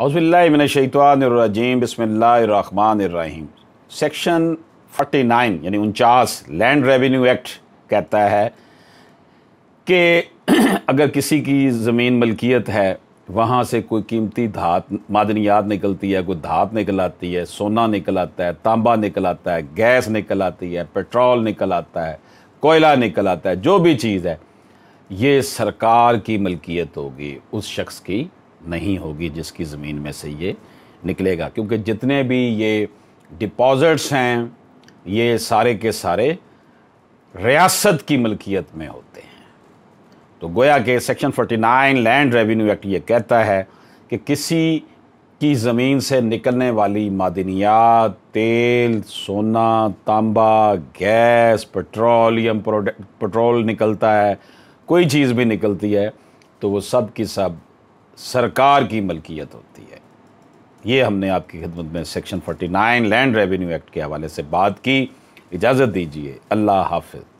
अज़बिल्लाशतवानरजीम बसमीम सेक्शन 49 यानी उनचास लैंड रेवेन्यू एक्ट कहता है कि अगर किसी की ज़मीन मलकियत है वहाँ से कोई कीमती धात मादनियात निकलती है कोई धात निकल आती है सोना निकल आता है तांबा निकल आता है गैस निकल आती है पेट्रोल निकल आता है कोयला निकल आता है जो भी चीज़ है ये सरकार की मलकियत होगी उस शख्स की नहीं होगी जिसकी ज़मीन में से ये निकलेगा क्योंकि जितने भी ये डिपॉजिट्स हैं ये सारे के सारे रियासत की मलकियत में होते हैं तो गोया के सेक्शन 49 लैंड रेवेन्यू एक्ट ये कहता है कि किसी की ज़मीन से निकलने वाली मादनियात तेल सोना तांबा गैस पेट्रोलियम पेट्रोल निकलता है कोई चीज़ भी निकलती है तो वो सब की सब सरकार की मलकियत होती है ये हमने आपकी खिदमत में सेक्शन 49 लैंड रेवेन्यू एक्ट के हवाले से बात की इजाज़त दीजिए अल्लाह हाफिज़